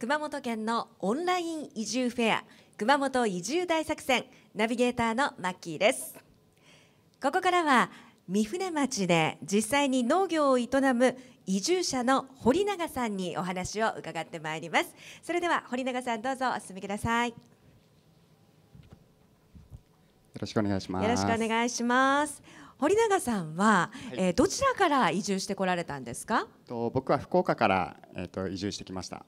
熊本県のオンライン移住フェア熊本移住大作戦ナビゲーターのマッキーですここからは三船町で実際に農業を営む移住者の堀永さんにお話を伺ってまいりますそれでは堀永さんどうぞお進みくださいよろしくお願いしますよろしくお願いします堀永さんは、はい、えー、どちらから移住してこられたんですかと僕は福岡からえっ、ー、と移住してきました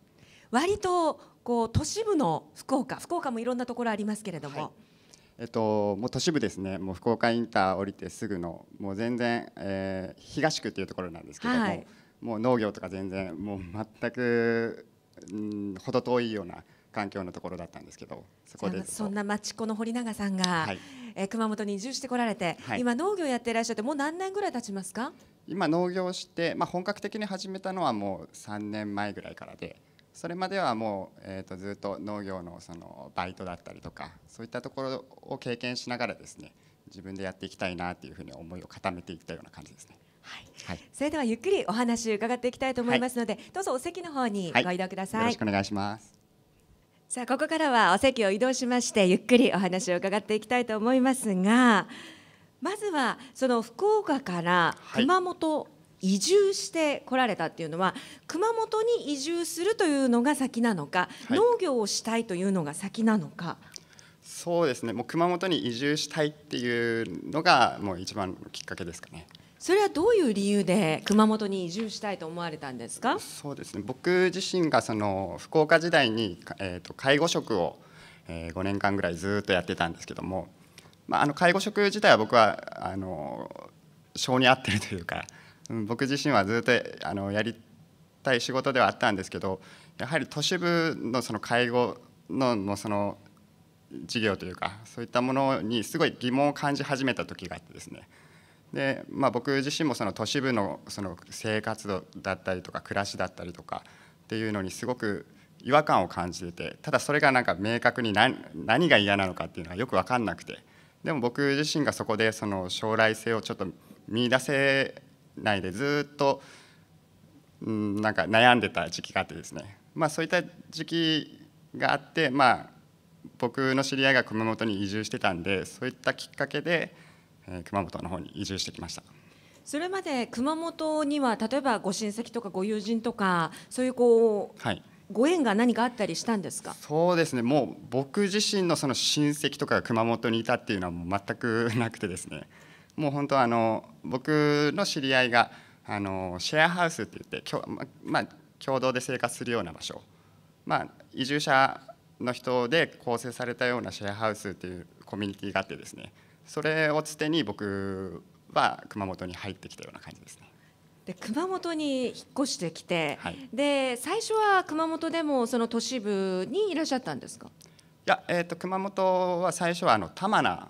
割とこう都市部の福岡福岡もいろんなところありますけれども、はい、えっと、もう都市部ですねもう福岡インター降りてすぐのもう全然、えー、東区というところなんですけども、はい、もう農業とか全然もう全く、うん、程遠いような環境のところだったんですけどそこでそんな町子の堀永さんが、はい、えー、熊本に移住してこられて、はい、今農業やっていらっしゃってもう何年ぐらい経ちますか今農業して、まあ、本格的に始めたのはもう3年前ぐらいからで。それまではもう、えーと、ずっと農業のそのバイトだったりとかそういったところを経験しながらですね自分でやっていきたいなというふうに思いを固めていったような感じですね。はい、はい、それではゆっくりお話伺っていきたいと思いますので、はい、どうぞお席の方にご移動ください、はい、よろしくお願いしますさあここからはお席を移動しましてゆっくりお話を伺っていきたいと思いますがまずはその福岡から熊本、移住してこられたっていうのは熊本に移住するというのが先なのか、はい、農業をしたいというのが先なのか。そうですねもう熊本に移住したいっていうのがもう一番きっかけですかね。それはどういう理由で熊本に移住したいと思われたんですかそうですね僕自身がその福岡時代に、えーと、と介護職を、えー、5年間ぐらいずっとやってたんですけども、まあ、あの介護職自体は僕はあの性に合ってるというか僕自身はずっとあのやりたい仕事ではあったんですけどやはり都市部のその介護のもその事業というかそういったものにすごい疑問を感じ始めた時があってですねで、まあ、僕自身もその都市部のその生活度だったりとか暮らしだったりとかっていうのにすごく違和感を感じててただそれがなんか明確に何何が嫌なのかっていうのがよく分かんなくてでも僕自身がそこでその将来性をちょっと見出せいでずっと、うん、なんか悩んでた時期があってですね、まあ、そういった時期があって、まあ、僕の知り合いが熊本に移住してたんでそういったきっかけで、えー、熊本の方に移住してきました。それまで熊本には例えばご親戚とかご友人とかそういうこう、はい、ご縁が何かあったりしたんですかそうですねもう僕自身のその親戚とかが熊本にいたっていうのはもう全くなくてですねもう本当あの僕の知り合いがあのシェアハウスって言ってきょ、ままあ、共同で生活するような場所、まあ、移住者の人で構成されたようなシェアハウスっていうコミュニティがあってですねそれをつてに僕は熊本に入ってきたような感じですね。で熊本に引っ越してきて、はい、で最初は熊本でもその都市部にいらっしゃったんですかいや、えーと熊本は最初はあの玉名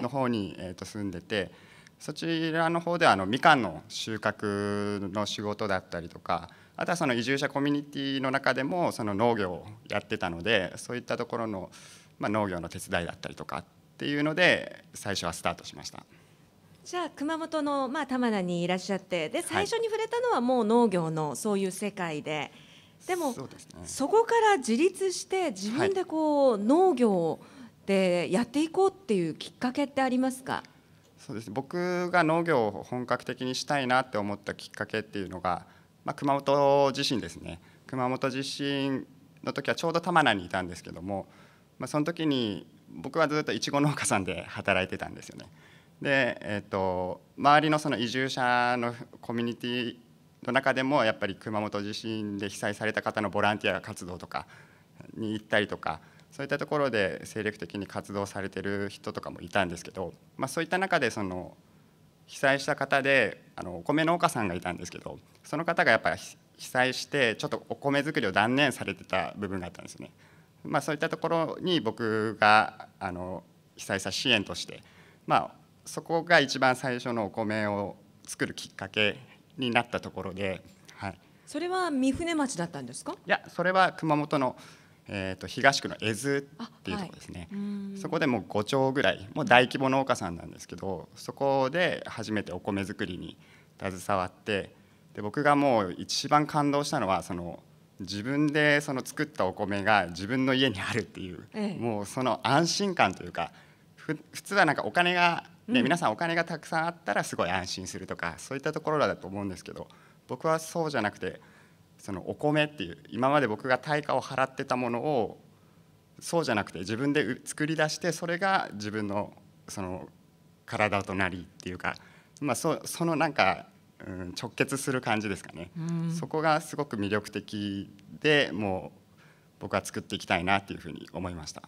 の方に、えー、と住んでてそちらの方ではあのみかんの収穫の仕事だったりとかあとはその移住者コミュニティの中でもその農業をやってたのでそういったところの、まあ、農業の手伝いだったりとかっていうので最初はスタートしました。じゃあ熊本の、まあ、玉名にいらっしゃってで最初に触れたのはもう農業のそういう世界で、はい、でもそ、ね,、こから自立して自分でこう、はい、農業をでやっていこうっていうきっかけってありますかそうです、ね、僕が農業を本格的にしたいなって思ったきっかけっていうのが、まあ、熊本地震ですね熊本地震の時はちょうど玉名にいたんですけども、まあ、その時に僕はずっといちご農家さんで働いてたんですよね。で、えーと周りのその移住者のコミュニティの中でもやっぱり熊本地震で被災された方のボランティア活動とかに行ったりとかそういったところで精力的に活動されてる人とかもいたんですけど、まあ、そういった中でその被災した方であのお米農家さんがいたんですけどその方がやっぱり被災してちょっとお米作りを断念されてた部分があったんですね。まあ、そういったところに僕があの被災者支援として、まあ、そこが一番最初のお米を作るきっかけになったところで、はい、それは三船町だったんですかいやそれは熊本のえー、と東区の絵図っていうとこですね、はい、そこでもう5丁ぐらいもう大規模農家さんなんですけどそこで初めてお米作りに携わってで僕がもう一番感動したのはその自分でその作ったお米が自分の家にあるっていう、ええ、もうその安心感というか普通はなんかお金がね、皆さんお金がたくさんあったらすごい安心するとかそういったところだと思うんですけど僕はそうじゃなくてそのお米っていう今まで僕が対価を払ってたものをそうじゃなくて自分で作り出してそれが自分のその体となりっていうか、まあ、そそのなんか、うん、直結する感じですかね、そこがすごく魅力的でもう僕は作っていきたいなっていうふうに思いました。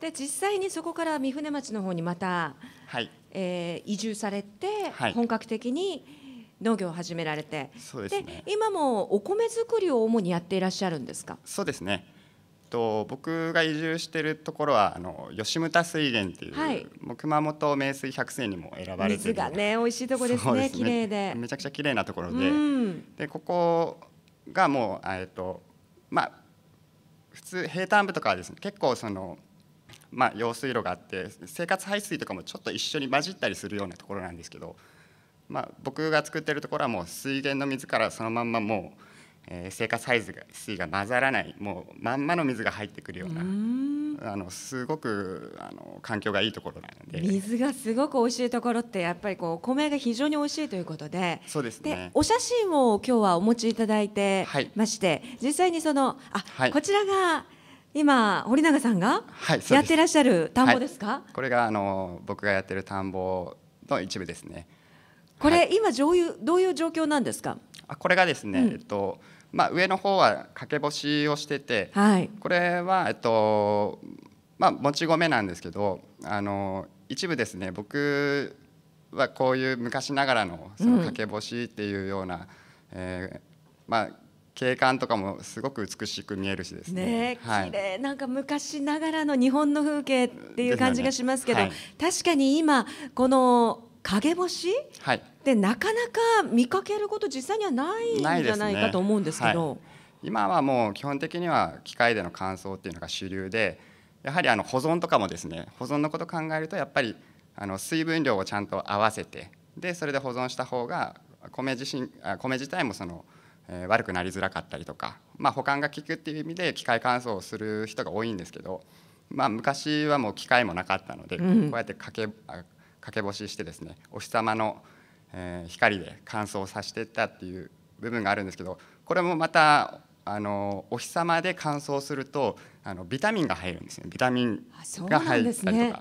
で実際にそこから三船町の方にまた、はいえー、移住されて、本格的に農業を始められてそうです、ね、今もお米作りを主にやっていらっしゃるんですかそうですねと僕が移住しているところはあの吉牟田水源っていう,、はい、もう熊本名水百選にも選ばれて水がね美味しいとこですね綺麗でめちゃくちゃ綺麗なところで、うん、でここがもうえっとまあ普通平坦部とかはですね結構そのまあ用水路があって生活排水とかもちょっと一緒に混じったりするようなところなんですけどまあ、僕が作ってるところはもう水源の水からそのまんまもう、えー、生活サイズが水が混ざらないもうまんまの水が入ってくるような。あのすごくあの環境がいいところなので水がすごく美味しいところってやっぱりこうお米が非常に美味しいということでそうです、ね、でお写真を今日はお持ちいただいてまして、はい、実際にそのあ、はい、こちらが今堀永さんがやってらっしゃる田んぼですか、はい、これがあの僕がやってる田んぼの一部ですね。これ、はい、今どういうどういう状況なんですかあこれがですね、うん、えっとまあ、上の方は掛け干しをしてて、はい、これは、えっとまあ、もち米なんですけどあの一部ですね僕はこういう昔ながらのその掛け干しっていうような、うん、えー、まあ、景観とかもすごく美しく見えるしですね。ね綺麗、はい、なんか昔ながらの日本の風景っていう感じがしますけど、ねはい、確かに今この影干し、はい、でなかなか見かけること実際にはないんじゃないかと思うんですけど、ねはい、今はもう基本的には機械での乾燥っていうのが主流でやはりあの保存とかもですね保存のこと考えるとやっぱりあの水分量をちゃんと合わせてでそれで保存した方が米自身米自体もその、え悪くなりづらかったりとか、まあ、保管が効くっていう意味で機械乾燥をする人が多いんですけど、まあ、昔はもう機械もなかったので、うん、こうやってかけ掛け星してですねお日様の、え光で乾燥させていったっていう部分があるんですけどこれもまたあのお日様で乾燥するとあのビタミンが入るんですねビタミンが入ったりとか、ね、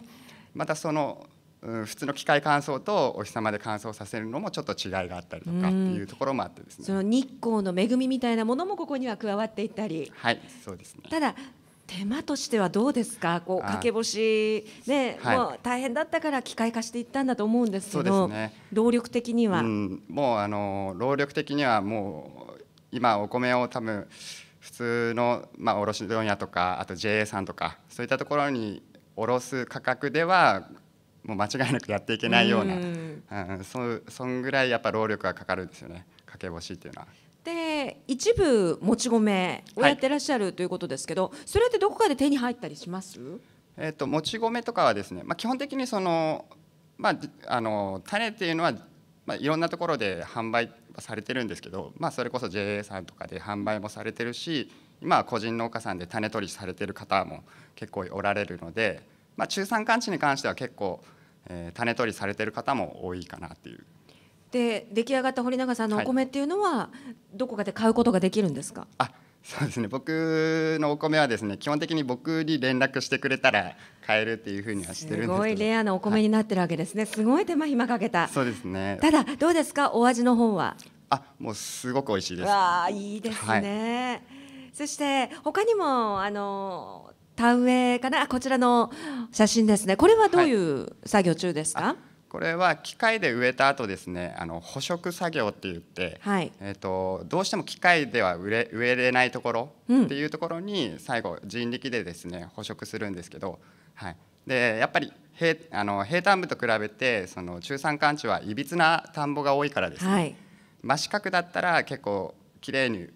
またその普通の機械乾燥とお日様で乾燥させるのもちょっと違いがあったりとかっていうところもあってですね、その日光の恵みみたいなものもここには加わっていったりはいそうですねただ手間としてはどうですか、こう掛け星ねはい、もう大変だったから機械化していったんだと思うんですけど、ね、労力的には、うん、もうあの労力的にはもう今お米を多分普通の、まあ、卸問屋とかあと JA さんとかそういったところに卸す価格ではもう間違いなくやっていけないような、うん、うん、そそんぐらいやっぱ労力がかかるんですよね掛け星っていうのは。で一部もち米をやってらっしゃるということですけど、はい、それってどこかで手に入ったりします？えっ、ともち米とかはですね、まあ基本的にそのまああの種っていうのはまあいろんなところで販売されてるんですけど、まあそれこそ JA さんとかで販売もされてるし、今は個人農家さんで種取りされてる方も結構おられるので、まあ中山間地に関しては結構、えー、種取りされてる方も多いかなっていうで出来上がった堀永さんのお米っていうのは、どこかで買うことができるんですか、はい、あそうですね僕のお米はですね基本的に僕に連絡してくれたら買えるっていうふうにはしてるんですすごいレアなお米になってるわけですね、はい、すごい手間暇かけたそうですねただどうですかお味の方はあもうすごく美味しいですわあいいですね、はい、そして他にもあの田植えかなこちらの写真ですねこれはどういう作業中ですか、はいこれは機械で植えた後ですねあの捕食作業って言って、はい、えーと、どうしても機械では植え植えれないところっていうところに最後人力でですね捕食するんですけど、はい、でやっぱり平あの平坦部と比べてその中山間地はいびつな田んぼが多いからですね、はい、真四角だったら結構綺麗に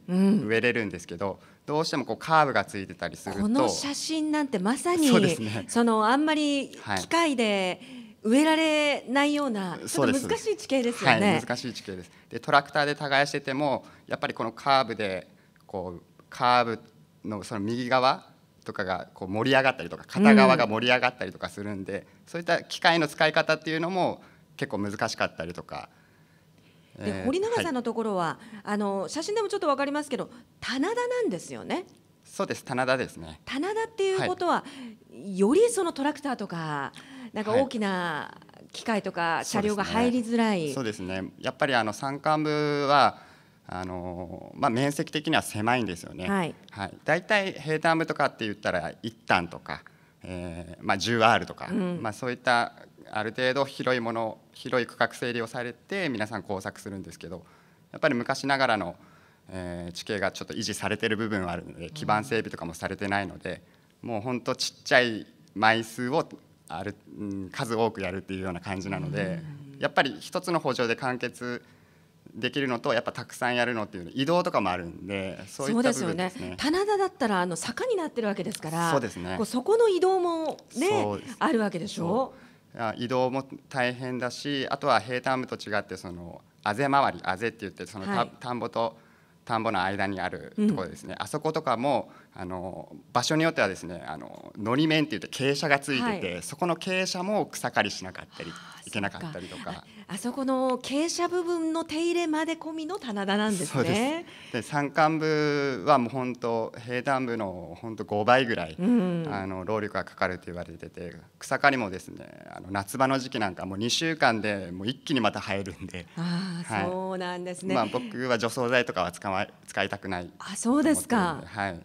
植えれるんですけど、うん、どうしてもこうカーブがついてたりするとこの写真なんてまさにそ、ね,、のあんまり機械で、はい植えられないようなちょっと難しい地形ですよね。はい、難しい地形です。でトラクターで耕しててもやっぱりこのカーブでこうカーブのその右側とかがこう盛り上がったりとか片側が盛り上がったりとかするんで、うん、そういった機械の使い方っていうのも結構難しかったりとか。で、え堀永さんのところは、はい、あの写真でもちょっと分かりますけど棚田なんですよね。そうです棚田ですね棚田っていうことは、はい、よりそのトラクターとかなんか大きな機械とか車両が入りづらい、はい、そうですね、ね、やっぱりあの山間部はあのまあ、面積的には狭いんですよね、はいはい、大体平坦部とかって言ったら1単とか、えーまあ、10R とか、うん、まあ、そういったある程度広いもの広い区画整理をされて皆さん工作するんですけどやっぱり昔ながらの、えー、地形がちょっと維持されてる部分はあるので基盤整備とかもされてないので、うん、もうほんとちっちゃい枚数をある、数多くやるっていうような感じなので、やっぱり一つの補助で完結できるのとやっぱたくさんやるのっていう移動とかもあるんでそういったですねですよね棚田だったらあの坂になってるわけですからそうです、ね、こうそこの移動もねあるわけでしょう移動も大変だしあとは平坦部と違ってそのあぜ回りあぜって言ってその田はい、田んぼと田んぼの間にあるところですね、うん、あそことかもあの場所によってはですねあののり面っていって傾斜がついてて、はい、そこの傾斜も草刈りしなかったりいけなかったりとかあそこの傾斜部分の手入れまで込みの棚田なんですねで山間部はもう本当平坦部の本当5倍ぐらい、うん、あの労力がかかると言われてて草刈りもですねあの夏場の時期なんかもう2週間でもう一気にまた生えるんであ、はい、そうなんですね、まあ、僕は除草剤とかは使わ使いたくないあそうですか、はい、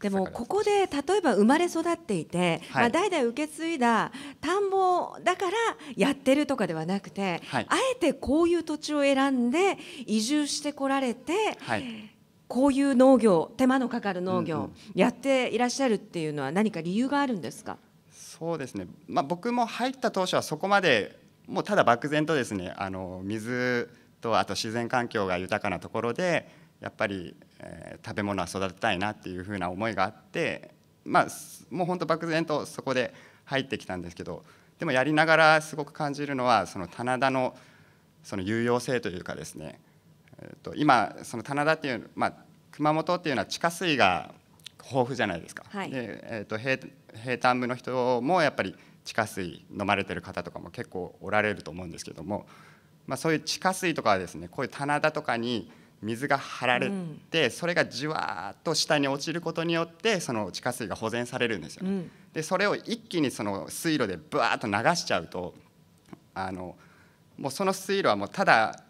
でもここで例えば生まれ育っていて、はい、まあ、代々受け継いだ田んぼだからやってるとかではなくて、はい、あえてこういう土地を選んで移住してこられて、はい、こういう農業手間のかかる農業、やっていらっしゃるっていうのは何か理由があるんですかそうですね、まあ、僕も入った当初はそこまでもうただ漠然とですねあの水とあと自然環境が豊かなところでやっぱり、えー、食べ物は育てたいなっていうふうな思いがあってまあもう本当漠然とそこで入ってきたんですけどでもやりながらすごく感じるのはその棚田のその有用性というかですね、えーと、今その棚田っていう、まあ、熊本っていうのは地下水が豊富じゃないですか、はい、でえーと、と平平坦部の人もやっぱり地下水飲まれてる方とかも結構おられると思うんですけども、まあ、そういう地下水とかはですねこういう棚田とかに水が張られて、それがじわっと下に落ちることによってその地下水が保全されるんですよね。うん、でそれを一気にその水路でぶわっと流しちゃうとあのもうその水路はもうただ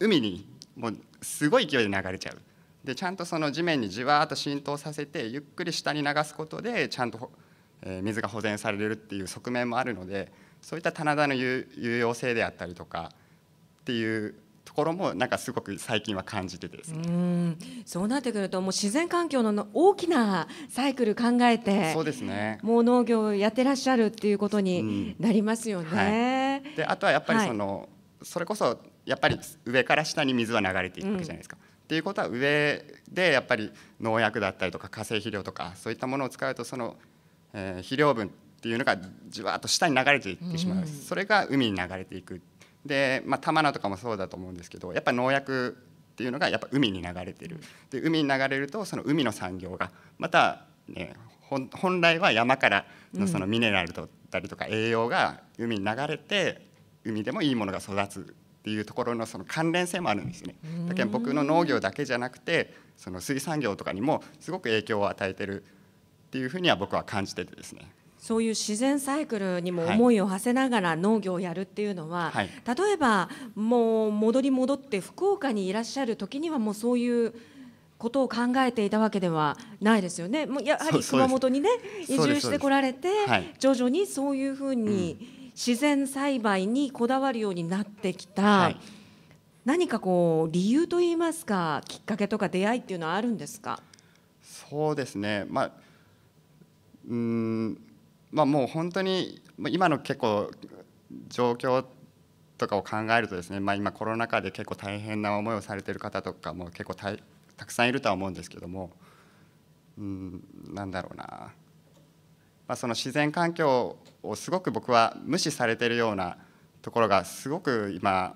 海にもうすごい勢いで流れちゃう。でちゃんとその地面にじわっと浸透させてゆっくり下に流すことでちゃんと、えー、水が保全されるっていう側面もあるのでそういった棚田の有用性であったりとかっていうころもなんかすごく最近は感じてですね、そうなってくるともう自然環境の大きなサイクル考えてそうですねもう農業やってらっしゃるっていうことになりますよね。うんはい、であとはやっぱりその、はい、それこそやっぱり上から下に水は流れていくわけじゃないですか。うんっていうことは上でやっぱり農薬だったりとか化成肥料とかそういったものを使うとその、え肥料分っていうのがじわっと下に流れていってしまう、うん、それが海に流れていくで、まあ、玉菜とかもそうだと思うんですけどやっぱ農薬っていうのがやっぱ海に流れてるで海に流れるとその海の産業がまたね本来は山からのそのミネラルだったりとか栄養が海に流れて海でもいいものが育つっていうところのその関連性もあるんですね。だけど僕の農業だけじゃなくてその水産業とかにもすごく影響を与えてるっていうふうには僕は感じててですね。そういう自然サイクルにも思いを馳せながら農業をやるっていうのは、はい、例えばもう戻り戻って福岡にいらっしゃる時にはもうそういうことを考えていたわけではないですよね。もうやはり熊本にね移住してこられて、はい、徐々にそういうふうに自然栽培にこだわるようになってきた。はい何かこう理由といいますかきっかけとか出会いっていうのはあるんですかそうですねまあうんまあ、もう本当に今の結構状況とかを考えるとですね、まあ、今コロナ禍で結構大変な思いをされてる方とかも結構たくさんいるとは思うんですけども、うん、なんだろうな、まあ、その自然環境をすごく僕は無視されてるようなところがすごく今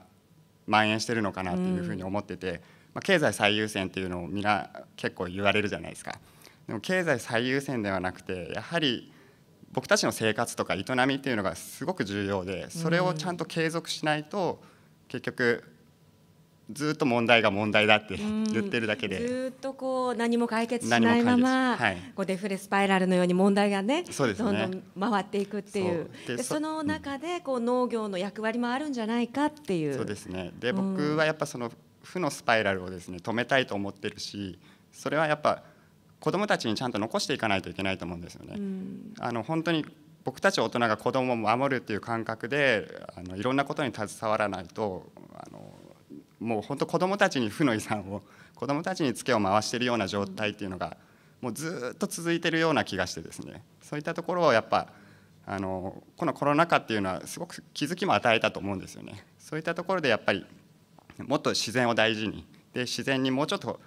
蔓延してるのかなっていうふうに思ってて、まあ、経済最優先っていうのをみんな結構言われるじゃないですか。でも経済最優先ではなくてやはり僕たちの生活とか営みっていうのがすごく重要でそれをちゃんと継続しないと結局ずっと問題が問題だって言ってるだけで、ずっとこう何も解決しないまま、はい、こうデフレスパイラルのように問題がね、ね、どんどん回っていくっていうでその中でこう農業の役割もあるんじゃないかっていう。そうですねで僕はやっぱその負のスパイラルをですね止めたいと思ってるしそれはやっぱ子どもたちにちゃんと残していかないといけないと思うんですよね。あの本当に僕たち大人が子どもを守るっていう感覚であのいろんなことに携わらないとあのもう本当子どもたちに負の遺産を子どもたちにツケを回しているような状態っていうのが、うん、もうずっと続いてるような気がしてですねそういったところをやっぱあのこのコロナ禍っていうのはすごく気づきも与えたと思うんですよね。そういったところでやっぱりもっと自然を大事にで自然にもうちょっと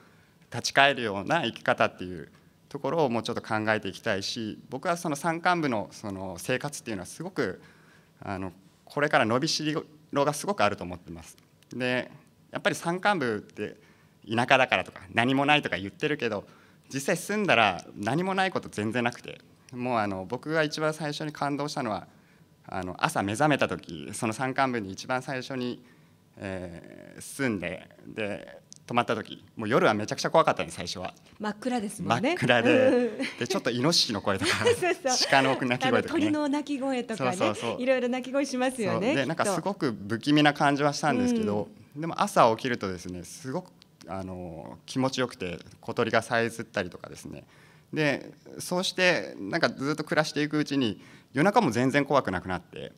立ち返るような生き方っていうところをもうちょっと考えていきたいし僕はその山間部のその生活っていうのはすごくあのこれから伸びしろがすごくあると思ってます。でやっぱり山間部って田舎だからとか何もないとか言ってるけど実際住んだら何もないこと全然なくてもうあの僕が一番最初に感動したのはあの朝目覚めた時その山間部に一番最初に、えー、住んでで泊まった時もう夜はめちゃくちゃ怖かったん、ね、で最初は真っ暗ですもんね真っ暗ででちょっとイノシシの声とか 鹿の鳴き声とか、ね、鳥の鳴き声とかねいろいろ鳴き声しますよねでなんかすごく不気味な感じはしたんですけど、うん、でも朝起きるとですねすごくあの気持ちよくて小鳥がさえずったりとかですねでそうしてなんかずっと暮らしていくうちに夜中も全然怖くなくなって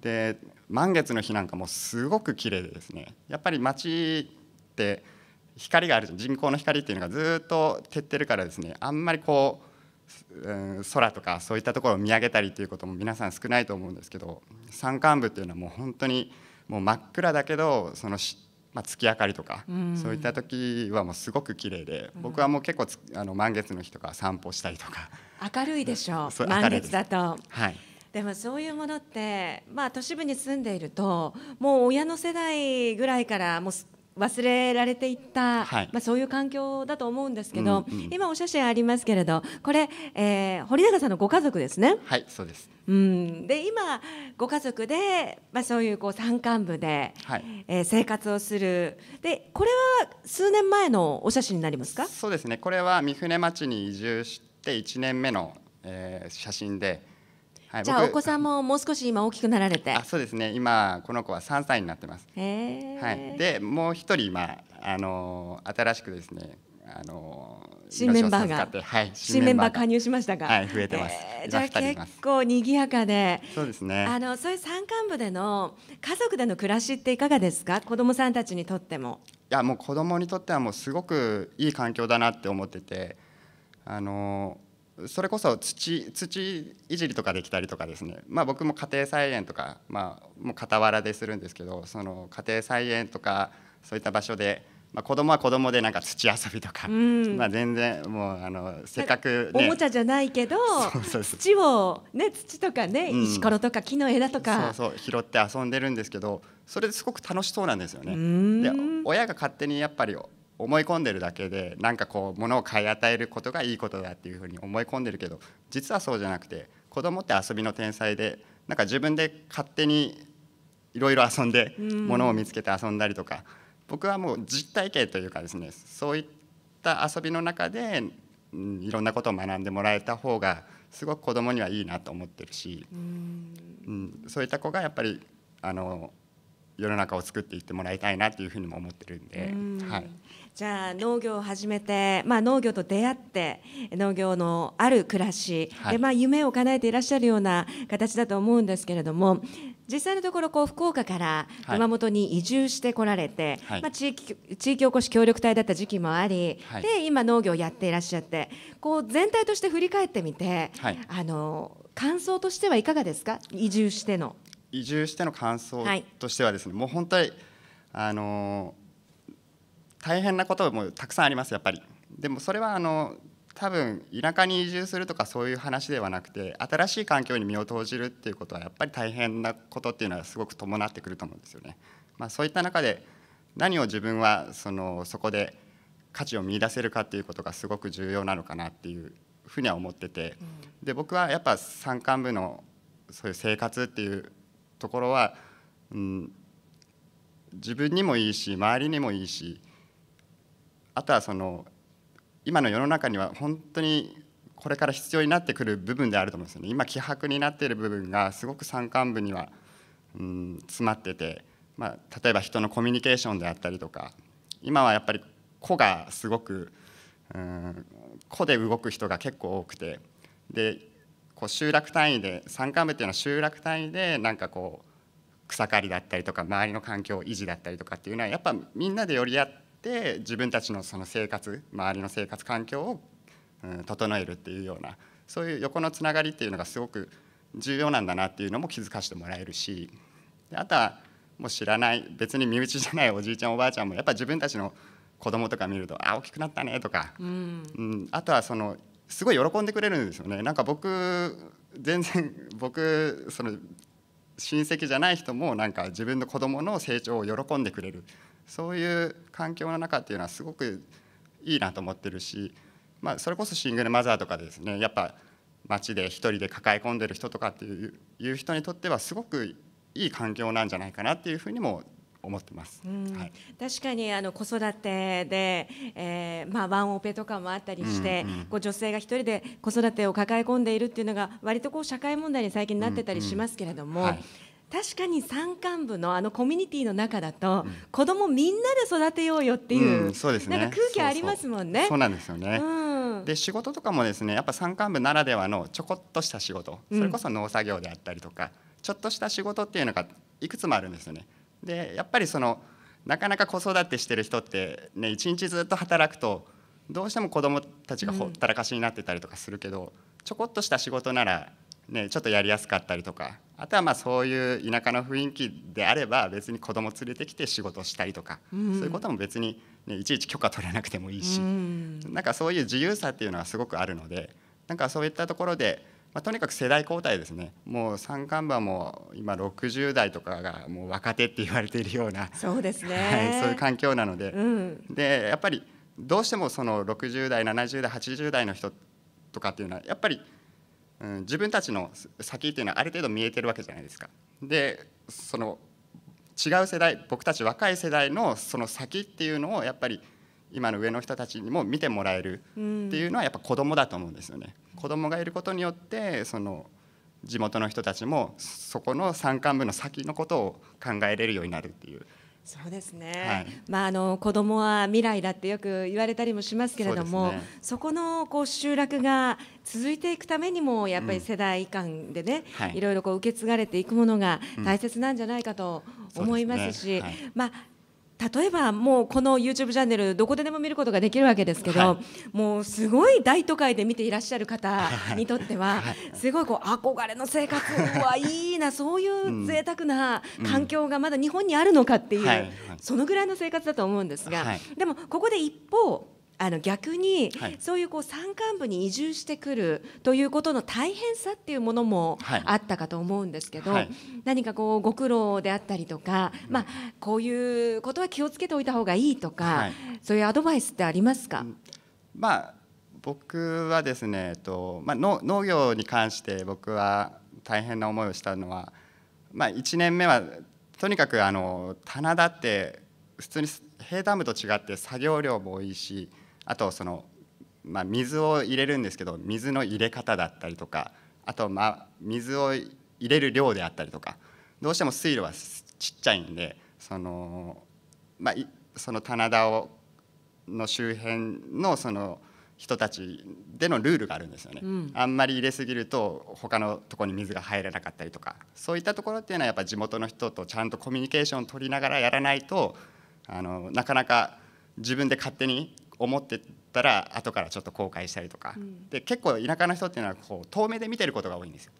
で満月の日なんかもすごく綺麗でですねやっぱり街って光がある人工の光っていうのがずっと照ってるからですねあんまりこう、うん、空とかそういったところを見上げたりということも皆さん少ないと思うんですけど山間部っていうのはもう本当にもう真っ暗だけどそのまあ、月明かりとか、うん、そういった時はもうすごく綺麗で、僕はもう結構あの満月の日とか散歩したりとか明るいでしょう 満月だと。はいでもそういうものって、まあ、都市部に住んでいるともう親の世代ぐらいからもうす忘れられていった、はい、まあ、そういう環境だと思うんですけど、うんうん、今お写真ありますけれどこれ、えー、堀永さんのご家族ですね。はいそうです、うん、で今ご家族で、まあ、そういうこう山間部で、はい、えー、生活をするでこれは数年前のお写真になりますかそうですねこれは三船町に移住して1年目の、えー、写真で。はい、じゃあお子さんももう少し今大きくなられてそうですね今この子は3歳になってますはい、でもう一人今あの新しくですねあの新メンバーが、はい、新メンバー加入しましたが、はい、増えてます。えー、じゃあ結構賑やかで、そうですね。あのそういう山間部での家族での暮らしっていかがですか？子供さんたちにとっても。いやもう子供にとってはもうすごくいい環境だなって思ってて、あのそれこそ土土いじりとかできたりとかですね、まあ、僕も家庭菜園とか、まあ、もう傍らでするんですけどその家庭菜園とかそういった場所で、まあ、子供は子供でなんか土遊びとか、うん、まあ、全然もうあのせっかく、ね、おもちゃじゃないけど土を、ね、土とかね、石ころとか木の枝とかそうそう拾って遊んでるんですけどそれですごく楽しそうなんですよね。で親が勝手にやっぱり思い込んでるだけでなんかこう物を買い与えることがいいことだっていうふうに思い込んでるけど実はそうじゃなくて子供って遊びの天才でなんか自分で勝手にいろいろ遊んで物を見つけて遊んだりとか僕はもう実体験というかですねそういった遊びの中でいろんなことを学んでもらえた方がすごく子供にはいいなと思ってるし、うん、そういった子がやっぱりあの世の中を作っていってもらいたいなというふうにも思ってるんで。んはいじゃあ農業を始めて、まあ、農業と出会って農業のある暮らし、はい、でまあ、夢を叶えていらっしゃるような形だと思うんですけれども実際のところこう福岡から熊本に移住してこられて、はい、まあ、地域地域おこし協力隊だった時期もあり、はい、で今農業をやっていらっしゃってこう全体として振り返ってみて、あの感想としてはいかがですか移住しての。移住しての感想としてはですね、はい、もう本当にあの大変なこともたくさんありますやっぱり。でもそれはあの多分田舎に移住するとかそういう話ではなくて新しい環境に身を投じるっていうことはやっぱり大変なことっていうのはすごく伴ってくると思うんですよね。まあ、そういった中で何を自分はそのそこで価値を見いだせるかっていうことがすごく重要なのかなっていうふうには思ってて、で僕はやっぱ山間部のそういう生活っていうところは、うん、自分にもいいし周りにもいいしあとはその今の世の中には本当にこれから必要になってくる部分であると思うんですよね今希薄になっている部分がすごく山間部には、うん、詰まってて、まあ、例えば人のコミュニケーションであったりとか今はやっぱり個がすごく、うん、個で動く人が結構多くてでこう集落単位で山間部っていうのは集落単位でなんかこう草刈りだったりとか周りの環境維持だったりとかっていうのはやっぱみんなで寄り合って自分たちのその生活周りの生活環境を、うん、整えるっていうようなそういう横のつながりっていうのがすごく重要なんだなっていうのも気づかせてもらえるしあとはもう知らない別に身内じゃないおじいちゃんおばあちゃんもやっぱ自分たちの子供とか見るとあ大きくなったねとか、うん、うん、あとはそのすごい喜んでくれるんですよねなんか僕全然 僕その親戚じゃない人もなんか自分の子供の成長を喜んでくれるそういう環境の中っていうのはすごくいいなと思ってるし、まあ、それこそシングルマザーとかですねやっぱ街で一人で抱え込んでる人とかっていう人にとってはすごくいい環境なんじゃないかなっていうふうにも思ってます、はい、確かにあの子育てで、えーまあ、ワンオペとかもあったりして、うんうん、こう女性が一人で子育てを抱え込んでいるっていうのが割とこう社会問題に最近なってたりしますけれども。うんうんはい確かに山間部のあのコミュニティの中だと、子供みんなで育てようよっていううん、そうですね、なんか空気ありますもんね。そうなんですよね、うん、で仕事とかもですねやっぱ山間部ならではのちょこっとした仕事それこそ農作業であったりとか、うん、ちょっとした仕事っていうのがいくつもあるんですよね。でやっぱりそのなかなか子育てしてる人ってね一日ずっと働くとどうしても子どもたちがほったらかしになってたりとかするけど、ちょこっとした仕事なら、ね、ちょっとやりやすかったりとかあとはまあそういう田舎の雰囲気であれば別に子ども連れてきて仕事したりとか、そういうことも別に、ね、いちいち許可取らなくてもいいし、うなんかそういう自由さっていうのはすごくあるのでなんかそういったところで。まあ、とにかく世代交代ですねもう三冠馬も今60代とかがもう若手って言われているようなそうですね、はい、そういう環境なので、うん、でやっぱりどうしてもその60代70代80代の人とかっていうのはやっぱり、うん、自分たちの先っていうのはある程度見えてるわけじゃないですか。でその違う世代僕たち若い世代のその先っていうのをやっぱり今の上の人たちにも見てもらえるっていうのはやっぱ子供だと思うんですよね。子供がいることによってその地元の人たちもそこの山間部の先のことを考えれるようになるっていう。そうですね、はい、まあ、あの子供は未来だってよく言われたりもしますけれどもそ、ね,、このこう集落が続いていくためにもやっぱり世代間でね、うんはい、いろいろこう受け継がれていくものが大切なんじゃないかと思いますし、うんすねはい、まあ、例えばもうこの YouTube チャンネルどこででも見ることができるわけですけど、はい、もうすごい大都会で見ていらっしゃる方にとっては、すごいこう憧れの生活はいいなそういう贅沢な環境がまだ日本にあるのかっていう、そのぐらいの生活だと思うんですが、でもここで一方あの逆に、そういうこう山間部に移住してくるということの大変さっていうものもあったかと思うんですけど、はい、何かこうご苦労であったりとか、まあ、こういうことは気をつけておいた方がいいとか、はい、そういうアドバイスってありますか、まあ、僕はですね、えっとまあ、農業に関して僕は大変な思いをしたのは、まあ、1年目はとにかくあの棚田って普通に平ダムと違って作業量も多いしあとその、まあ、水を入れるんですけど水の入れ方だったりとかあとまあ水を入れる量であったりとかどうしても水路はちっちゃいんでその,、まあ、その棚田をの周辺のその人たちでのルールがあるんですよね、うん、あんまり入れすぎると他のとこに水が入らなかったりとかそういったところっていうのはやっぱ地元の人とちゃんとコミュニケーションを取りながらやらないとあのなかなか自分で勝手に思ってたら後からちょっと後悔したりとか、うん、で結構田舎の人っていうのはこう遠目で見てることが多いんですよ。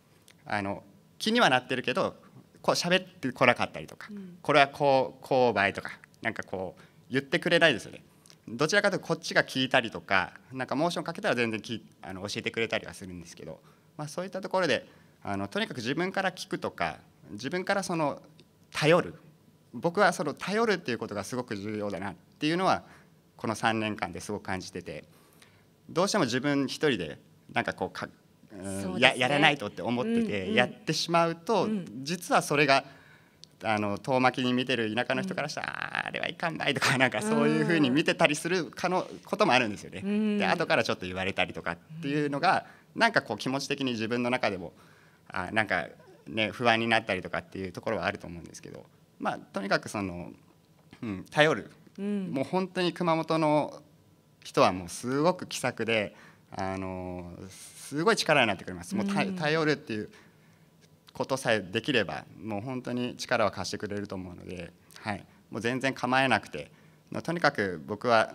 あの気にはなってるけどこう喋ってこなかったりとか、うん、これはこうこうとかなんかこう言ってくれないですよね。どちらかというとこっちが聞いたりとかなんかモーションかけたら全然きあの教えてくれたりはするんですけど、まあ、そういったところであのとにかく自分から聞くとか自分からその頼る僕はその頼るっていうことがすごく重要だなっていうのはこの3年間ですごく感じててどうしても自分一人でなんかこうか、うんね、ややらないとって思ってて、うんうん、やってしまうと、うん、実はそれがあの遠巻きに見てる田舎の人からしたら、うん、ああれはいかんないとかなんかそういうふうに見てたりするかのこともあるんですよね。うん、で後からちょっと言われたりとかっていうのが、うなんかこう気持ち的に自分の中でもあなんか、ね、不安になったりとかっていうところはあると思うんですけど、まあ、とにかくその、うん、頼るもう本当に熊本の人はもうすごく気さくであのすごい力になってくれます。もう頼るっていうことさえできればもう本当に力を貸してくれると思うので、はい、もう全然構えなくてとにかく僕は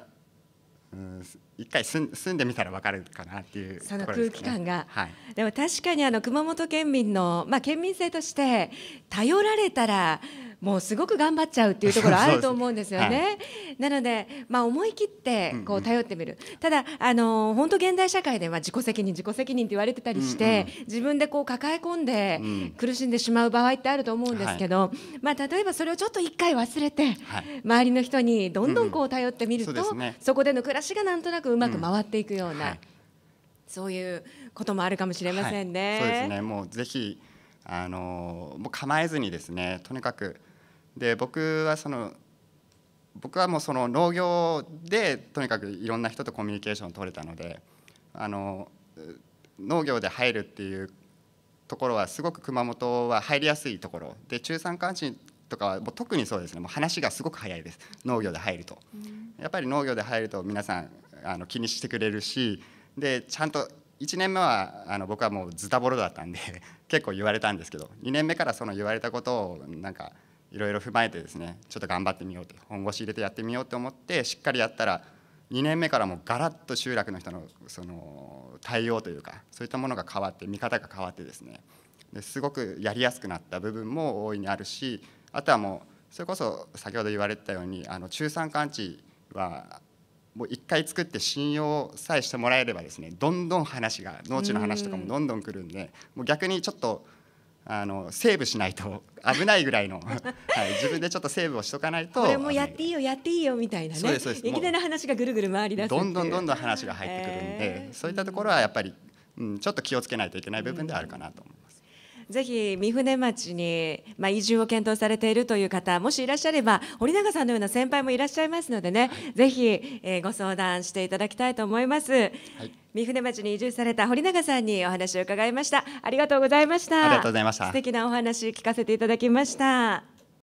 うん一回住んでみたら分かるかなっていう、ね、その空気感が、はい、でも確かにあの熊本県民の、まあ、県民性として頼られたらもうすごく頑張っちゃうっていうところ あると思うんですよね。はい、なので、まあ、思い切ってこう頼ってみる、うんうん、ただあの本当現代社会では自己責任自己責任って言われてたりして、うんうん、自分でこう抱え込んで苦しんでしまう場合ってあると思うんですけど、はい、まあ、例えばそれをちょっと一回忘れて、はい、周りの人にどんどんこう頼ってみると、うんそね、そこでの暮らしがなんとなくうまく回っていくような、うん、そういうこともあるかもしれませんね。そうですねもうぜひあのもう構えずにですねとにかくで僕はその僕はもうその農業でとにかくいろんな人とコミュニケーションを取れたのであの農業で入るっていうところはすごく熊本は入りやすいところで中山間地とかはもう特にそうですねもう話がすごく早いです農業で入ると、やっぱり農業で入ると皆さんあの気にしてくれるしでちゃんと1年目はあの僕はもうズタボロだったんで結構言われたんですけど2年目からその言われたことをなんか「いろいろ踏まえてですねちょっと頑張ってみようと本腰入れてやってみようと思ってしっかりやったら2年目からもガラッと集落の人のその対応というかそういったものが変わって見方が変わってですねですごくやりやすくなった部分も大いにあるしあとはもうそれこそ先ほど言われてたようにあの中山間地はもう一回作って信用さえしてもらえればですねどんどん話が農地の話とかもどんどん来るんでもう逆にちょっとあのセーブしないと 危ないぐらいの、はい、自分でちょっとセーブをしとかないとこれもやっていいよやっていいよみたいなねいきなり話がぐるぐる回りだすどんどんどんどん話が入ってくるんで、えー、そういったところはやっぱり、うん、ちょっと気をつけないといけない部分であるかなと思います。うん、ぜひ三船町に、まあ、移住を検討されているという方もしいらっしゃれば堀永さんのような先輩もいらっしゃいますのでね、はい、ぜひ、えー、ご相談していただきたいと思います。はい三船町に移住された堀永さんにお話を伺いましたありがとうございましたありがとうございました素敵なお話聞かせていただきました